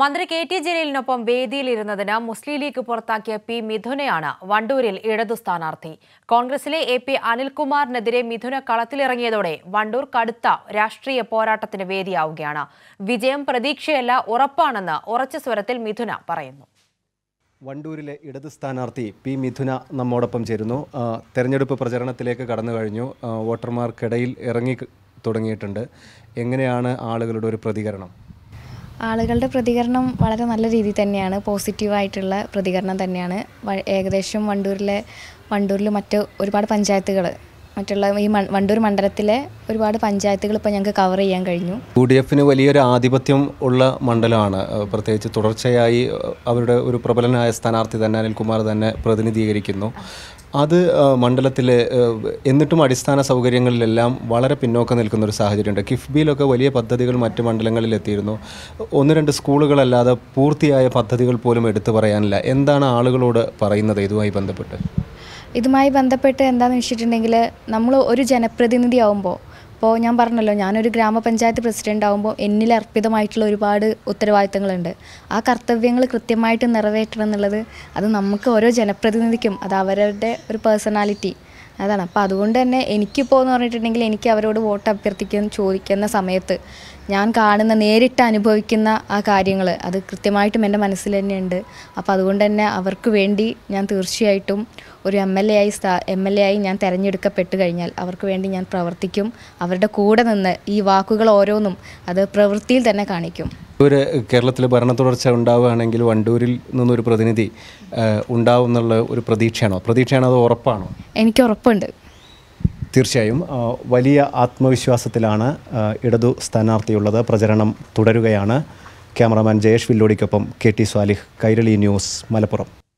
മന്ത്രി K T ജലീലിനൊപ്പം വേദിയിലിരുന്നതിന് മുസ്ലിം ലീഗ് പുറത്താക്കിയ പി മിഥുനെയാണ് വണ്ടൂരിൽ ഇടതു സ്ഥാനാർത്ഥി കോൺഗ്രസിലെ എ പി അനിൽകുമാറിനെതിരെ മിഥുന കളത്തിലിറങ്ങിയതോടെ വണ്ടൂർ കടുത്ത രാഷ്ട്രീയ പോരാട്ടത്തിന് വേദിയാവുകയാണ് വിജയം പ്രതീക്ഷയല്ല ഉറപ്പാണെന്ന് ഉറച്ച സ്വരത്തിൽ മിഥുന പറയുന്നു വണ്ടൂരിലെ ഇടത് സ്ഥാനാർത്ഥി പി മിഥുന നമ്മോടൊപ്പം ചേരുന്നു തെരഞ്ഞെടുപ്പ് പ്രചരണത്തിലേക്ക് കടന്നു കഴിഞ്ഞു വോട്ടർമാർക്കിടയിൽ ഇറങ്ങി തുടങ്ങിയിട്ടുണ്ട് എങ്ങനെയാണ് ആളുകളുടെ ഒരു പ്രതികരണം ആളുകളുടെ പ്രതികരണം വളരെ നല്ല രീതിയിൽ തന്നെയാണ് പോസിറ്റീവായിട്ടുള്ള പ്രതികരണം തന്നെയാണ് ഏകദേശം വണ്ടൂരിലെ വണ്ടൂരിൽ മറ്റ് ഒരുപാട് പഞ്ചായത്തുകൾ മറ്റുള്ള ഈ വണ്ടൂർ മണ്ഡലത്തിലെ ഒരുപാട് പഞ്ചായത്തുകൾ ഇപ്പോൾ ഞങ്ങൾക്ക് കവർ ചെയ്യാൻ കഴിഞ്ഞു യു ഡി എഫിന് വലിയൊരു ആധിപത്യം ഉള്ള മണ്ഡലമാണ് പ്രത്യേകിച്ച് തുടർച്ചയായി അവരുടെ ഒരു പ്രബലനായ സ്ഥാനാർത്ഥി തന്നെ അനിൽകുമാർ തന്നെ പ്രതിനിധീകരിക്കുന്നു അത് മണ്ഡലത്തിൽ എന്നിട്ടും അടിസ്ഥാന സൗകര്യങ്ങളിലെല്ലാം വളരെ പിന്നോക്കം നിൽക്കുന്ന ഒരു സാഹചര്യമുണ്ട് കിഫ്ബിയിലൊക്കെ വലിയ പദ്ധതികൾ മറ്റ് മണ്ഡലങ്ങളിൽ എത്തിയിരുന്നു ഒന്ന് രണ്ട് സ്കൂളുകളല്ലാതെ പൂർത്തിയായ പദ്ധതികൾ പോലും എടുത്തു പറയാനില്ല എന്താണ് ആളുകളോട് പറയുന്നത് ഇതുമായി ബന്ധപ്പെട്ട് ഇതുമായി ബന്ധപ്പെട്ട് എന്താണെന്ന് വെച്ചിട്ടുണ്ടെങ്കിൽ നമ്മൾ ഒരു ജനപ്രതിനിധി ആവുമ്പോൾ ഇപ്പോൾ ഞാൻ പറഞ്ഞല്ലോ ഞാനൊരു ഗ്രാമപഞ്ചായത്ത് പ്രസിഡൻ്റ് ആകുമ്പോൾ എന്നിൽ അർപ്പിതമായിട്ടുള്ള ഒരുപാട് ഉത്തരവാദിത്തങ്ങളുണ്ട് ആ കർത്തവ്യങ്ങൾ കൃത്യമായിട്ട് നിറവേറ്റണം എന്നുള്ളത് അത് നമുക്ക് ഓരോ ജനപ്രതിനിധിക്കും അത് അവരുടെ ഒരു പേഴ്സണാലിറ്റി അതാണ് അപ്പോൾ അതുകൊണ്ട് തന്നെ എനിക്കിപ്പോൾ എന്ന് പറഞ്ഞിട്ടുണ്ടെങ്കിൽ എനിക്ക് അവരോട് വോട്ട് അഭ്യർത്ഥിക്കുന്ന ചോദിക്കുന്ന സമയത്ത് ഞാൻ കാണുന്ന നേരിട്ട് അനുഭവിക്കുന്ന ആ കാര്യങ്ങൾ അത് കൃത്യമായിട്ടും എൻ്റെ മനസ്സിൽ തന്നെയുണ്ട് അപ്പോൾ അതുകൊണ്ട് തന്നെ അവർക്ക് വേണ്ടി ഞാൻ തീർച്ചയായിട്ടും ഒരു എം എൽ എ ആയി സ്ഥാ എം എൽ എ ആയി ഞാൻ തിരഞ്ഞെടുക്കപ്പെട്ട് കഴിഞ്ഞാൽ അവർക്ക് വേണ്ടി ഞാൻ പ്രവർത്തിക്കും അവരുടെ കൂടെ നിന്ന് ഈ വാക്കുകൾ ഓരോന്നും അത് പ്രവൃത്തിയിൽ തന്നെ കാണിക്കും ഒരു കേരളത്തിൽ ഭരണ തുടർച്ച ഉണ്ടാവുകയാണെങ്കിൽ വണ്ടൂരിൽ നിന്നൊരു പ്രതിനിധി ഉണ്ടാവും എന്നുള്ള ഒരു പ്രതീക്ഷയാണോ പ്രതീക്ഷയാണോ അത് ഉറപ്പാണോ എനിക്ക് ഉറപ്പുണ്ട് തീർച്ചയായും വലിയ ആത്മവിശ്വാസത്തിലാണ് ഇടതു സ്ഥാനാർത്ഥിയുള്ളത് പ്രചരണം തുടരുകയാണ് ക്യാമറാമാൻ ജയേഷ് വില്ലോടിക്കൊപ്പം K T Swalih Kairali news Malappuram